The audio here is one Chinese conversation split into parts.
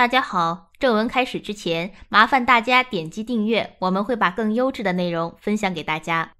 大家好，正文开始之前，麻烦大家点击订阅，我们会把更优质的内容分享给大家。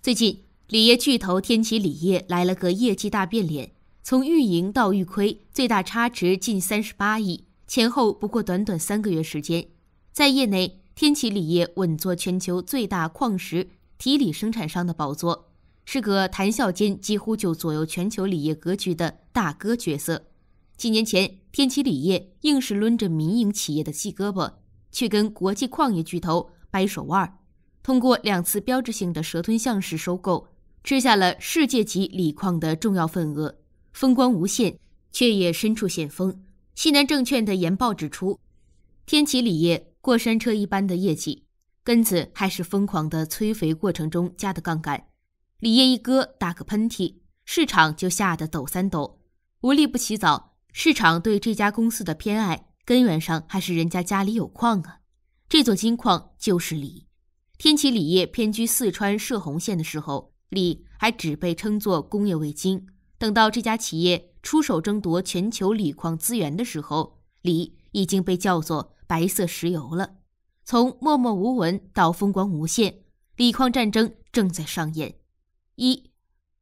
最近，锂业巨头天齐锂业来了个业绩大变脸，从运营到预亏，最大差值近三十八亿，前后不过短短三个月时间。在业内，天齐锂业稳坐全球最大矿石提锂生产商的宝座，是个谈笑间几乎就左右全球锂业格局的大哥角色。几年前，天齐锂业硬是抡着民营企业的细胳膊，去跟国际矿业巨头掰手腕通过两次标志性的蛇吞象式收购，吃下了世界级锂矿的重要份额，风光无限，却也身处险峰。西南证券的研报指出，天齐锂业过山车一般的业绩，根子还是疯狂的催肥过程中加的杠杆，锂业一割打个喷嚏，市场就吓得抖三抖，无利不起早。市场对这家公司的偏爱，根源上还是人家家里有矿啊。这座金矿就是锂。天齐锂业偏居四川射洪县的时候，锂还只被称作工业味精。等到这家企业出手争夺全球锂矿资源的时候，锂已经被叫做白色石油了。从默默无闻到风光无限，锂矿战争正在上演。一，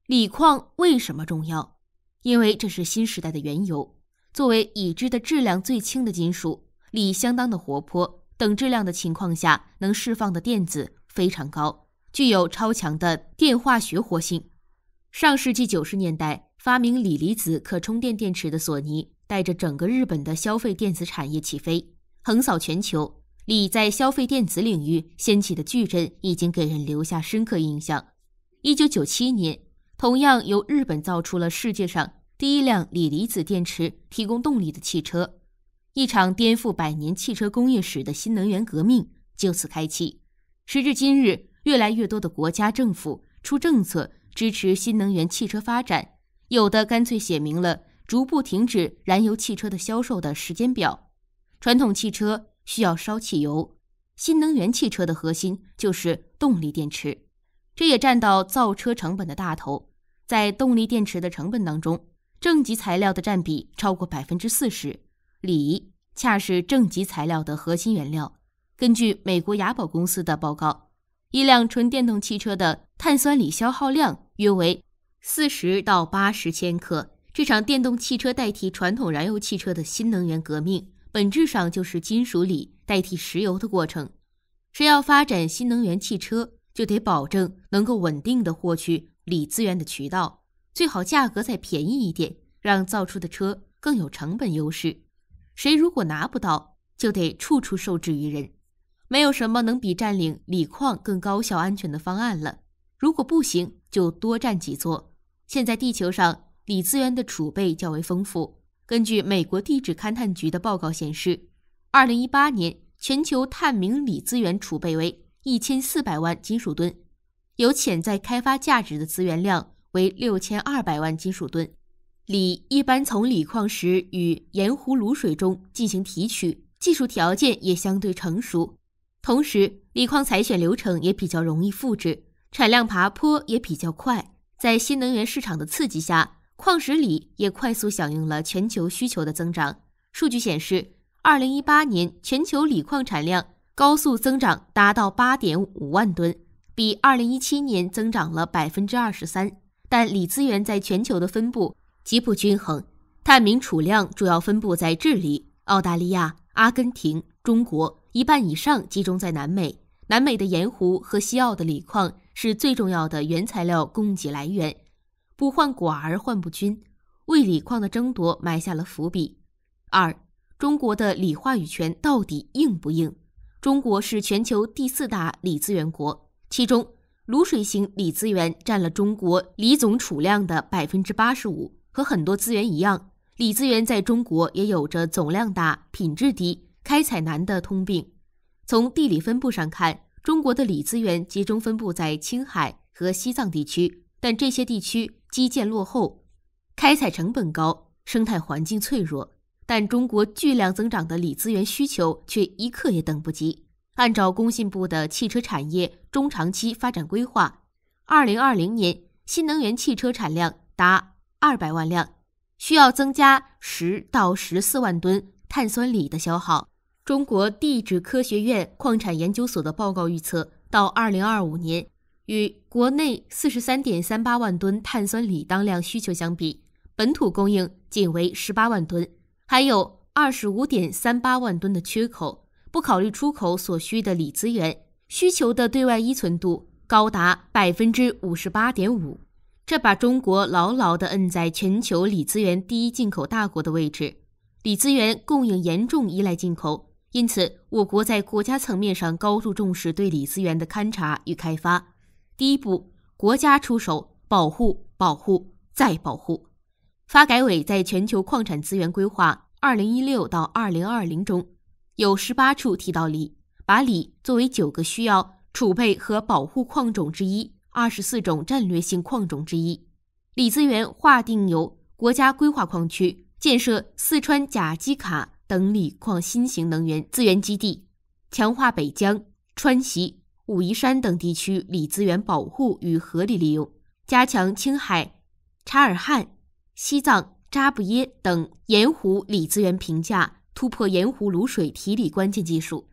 锂矿为什么重要？因为这是新时代的原油。作为已知的质量最轻的金属，锂相当的活泼。等质量的情况下，能释放的电子非常高，具有超强的电化学活性。上世纪九十年代，发明锂离子可充电电池的索尼，带着整个日本的消费电子产业起飞，横扫全球。锂在消费电子领域掀起的巨震，已经给人留下深刻印象。一九九七年，同样由日本造出了世界上。第一辆锂离子电池提供动力的汽车，一场颠覆百年汽车工业史的新能源革命就此开启。时至今日，越来越多的国家政府出政策支持新能源汽车发展，有的干脆写明了逐步停止燃油汽车的销售的时间表。传统汽车需要烧汽油，新能源汽车的核心就是动力电池，这也占到造车成本的大头。在动力电池的成本当中，正极材料的占比超过百分之四十，锂恰是正极材料的核心原料。根据美国雅宝公司的报告，一辆纯电动汽车的碳酸锂消耗量约为四十到八十千克。这场电动汽车代替传统燃油汽车的新能源革命，本质上就是金属锂代替石油的过程。谁要发展新能源汽车，就得保证能够稳定的获取锂资源的渠道。最好价格再便宜一点，让造出的车更有成本优势。谁如果拿不到，就得处处受制于人。没有什么能比占领锂矿更高效安全的方案了。如果不行，就多占几座。现在地球上锂资源的储备较为丰富。根据美国地质勘探局的报告显示，二零一八年全球探明锂资源储备为一千四百万金属吨，有潜在开发价值的资源量。为六千二百万金属吨，锂一般从锂矿石与盐湖卤水中进行提取，技术条件也相对成熟，同时锂矿采选流程也比较容易复制，产量爬坡也比较快。在新能源市场的刺激下，矿石锂也快速响应了全球需求的增长。数据显示，二零一八年全球锂矿产量高速增长，达到八点五万吨，比二零一七年增长了百分之二十三。但锂资源在全球的分布极不均衡，探明储量主要分布在智利、澳大利亚、阿根廷、中国，一半以上集中在南美。南美的盐湖和西澳的锂矿是最重要的原材料供给来源。不患寡而患不均，为锂矿的争夺埋下了伏笔。二，中国的锂话语权到底硬不硬？中国是全球第四大锂资源国，其中。卤水型锂资源占了中国锂总储量的百分之八十五。和很多资源一样，锂资源在中国也有着总量大、品质低、开采难的通病。从地理分布上看，中国的锂资源集中分布在青海和西藏地区，但这些地区基建落后，开采成本高，生态环境脆弱。但中国巨量增长的锂资源需求却一刻也等不及。按照工信部的汽车产业中长期发展规划，二零二零年新能源汽车产量达二百万辆，需要增加十到十四万吨碳酸锂的消耗。中国地质科学院矿产研究所的报告预测，到二零二五年，与国内四十三点三八万吨碳酸锂当量需求相比，本土供应仅为十八万吨，还有二十五点三八万吨的缺口。不考虑出口所需的锂资源需求的对外依存度高达百分之五十八点五，这把中国牢牢地摁在全球锂资源第一进口大国的位置。锂资源供应严重依赖进口，因此我国在国家层面上高度重视对锂资源的勘查与开发。第一步，国家出手保护，保护再保护。发改委在全球矿产资源规划二零一六到二零二零中。有十八处提到锂，把锂作为九个需要储备和保护矿种之一，二十四种战略性矿种之一。锂资源划定有国家规划矿区，建设四川甲基卡等锂矿新型能源资源基地，强化北疆、川西、武夷山等地区锂资源保护与合理利用，加强青海、察尔汗、西藏扎布耶等盐湖锂资源评价。突破盐湖卤水提锂关键技术。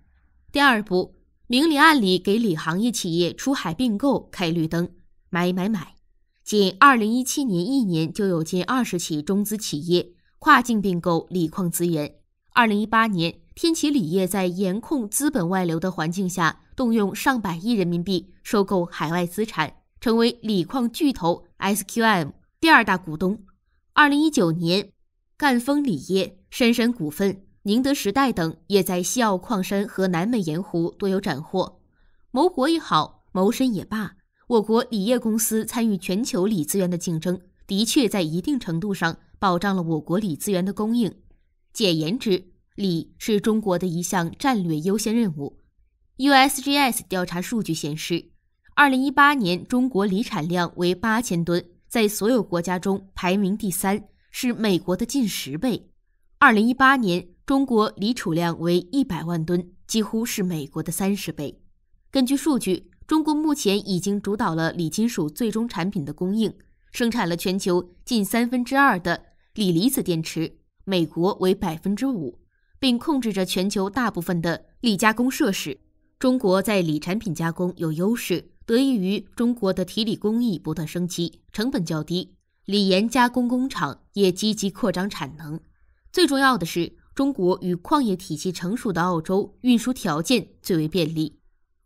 第二步，明里暗里给锂行业企业出海并购开绿灯，买买买。仅二零一七年一年，就有近二十起中资企业跨境并购锂矿资源。二零一八年，天齐锂业在严控资本外流的环境下，动用上百亿人民币收购海外资产，成为锂矿巨头 SQM 第二大股东。二零一九年，赣锋锂业、深深股份。宁德时代等也在西澳矿山和南美盐湖多有斩获，谋国也好，谋身也罢，我国锂业公司参与全球锂资源的竞争，的确在一定程度上保障了我国锂资源的供应。简言之，锂是中国的一项战略优先任务。USGS 调查数据显示，二零一八年中国锂产量为八千吨，在所有国家中排名第三，是美国的近十倍。二零一八年。中国锂储量为一百万吨，几乎是美国的三十倍。根据数据，中国目前已经主导了锂金属最终产品的供应，生产了全球近三分之二的锂离子电池，美国为百分之五，并控制着全球大部分的锂加工设施。中国在锂产品加工有优势，得益于中国的提锂工艺不断升级，成本较低。锂盐加工工厂也积极扩张产能。最重要的是。中国与矿业体系成熟的澳洲运输条件最为便利，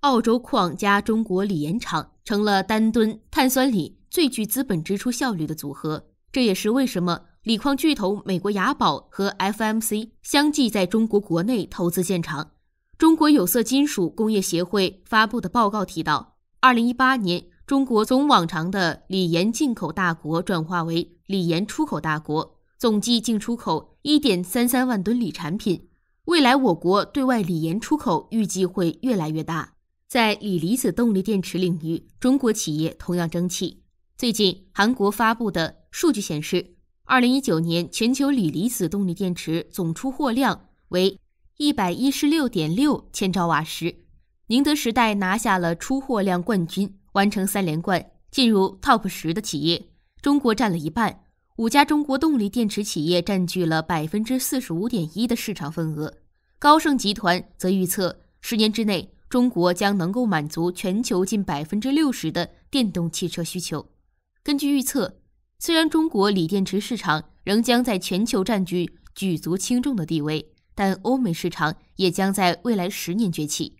澳洲矿加中国锂盐厂成了单吨碳酸锂最具资本支出效率的组合。这也是为什么锂矿巨头美国雅宝和 FMC 相继在中国国内投资建厂。中国有色金属工业协会发布的报告提到，二零一八年中国从往常的锂盐进口大国转化为锂盐出口大国，总计进出口。一点三三万吨锂产品，未来我国对外锂盐出口预计会越来越大。在锂离子动力电池领域，中国企业同样争气。最近，韩国发布的数据显示，二零一九年全球锂离子动力电池总出货量为一百一十六点六千兆瓦时，宁德时代拿下了出货量冠军，完成三连冠。进入 TOP 十的企业，中国占了一半。五家中国动力电池企业占据了百分之四十五点一的市场份额。高盛集团则预测，十年之内，中国将能够满足全球近百分之六十的电动汽车需求。根据预测，虽然中国锂电池市场仍将在全球占据举足轻重的地位，但欧美市场也将在未来十年崛起。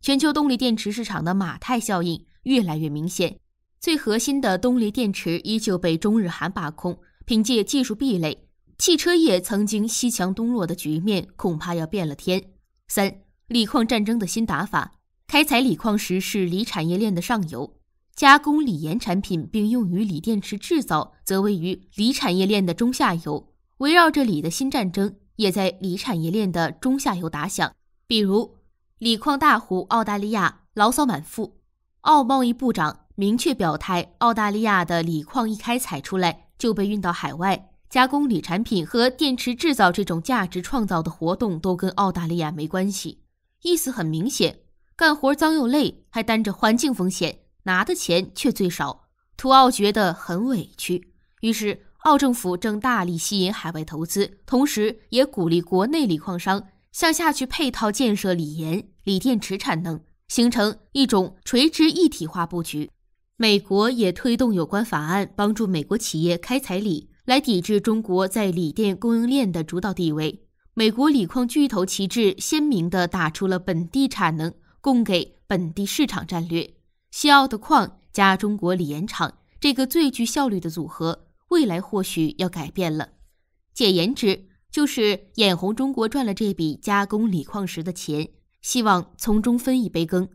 全球动力电池市场的马太效应越来越明显，最核心的动力电池依旧被中日韩把控。凭借技术壁垒，汽车业曾经西强东弱的局面恐怕要变了天。三锂矿战争的新打法：开采锂矿石是锂产业链的上游，加工锂盐产品并用于锂电池制造，则位于锂产业链的中下游。围绕着锂的新战争也在锂产业链的中下游打响。比如，锂矿大湖澳大利亚牢骚满腹，澳贸易部长明确表态：澳大利亚的锂矿一开采出来。就被运到海外加工锂产品和电池制造，这种价值创造的活动都跟澳大利亚没关系。意思很明显，干活脏又累，还担着环境风险，拿的钱却最少。土澳觉得很委屈，于是澳政府正大力吸引海外投资，同时也鼓励国内锂矿商向下去配套建设锂盐、锂电池产能，形成一种垂直一体化布局。美国也推动有关法案，帮助美国企业开采锂，来抵制中国在锂电供应链的主导地位。美国锂矿巨头旗帜鲜明地打出了本地产能供给本地市场战略。西澳的矿加中国锂盐厂，这个最具效率的组合，未来或许要改变了。简言之，就是眼红中国赚了这笔加工锂矿石的钱，希望从中分一杯羹。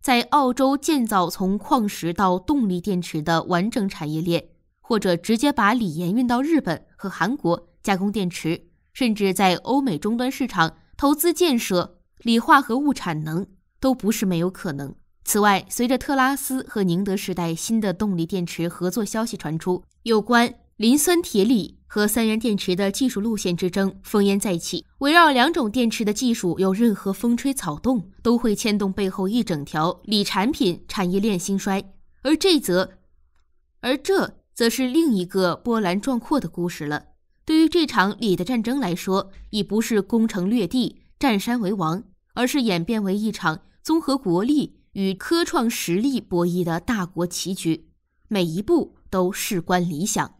在澳洲建造从矿石到动力电池的完整产业链，或者直接把锂盐运到日本和韩国加工电池，甚至在欧美终端市场投资建设锂化合物产能，都不是没有可能。此外，随着特拉斯和宁德时代新的动力电池合作消息传出，有关。磷酸铁锂和三元电池的技术路线之争烽烟再起，围绕两种电池的技术有任何风吹草动，都会牵动背后一整条锂产品产业链兴衰。而这则而这则是另一个波澜壮阔的故事了。对于这场锂的战争来说，已不是攻城略地、占山为王，而是演变为一场综合国力与科创实力博弈的大国棋局，每一步都事关理想。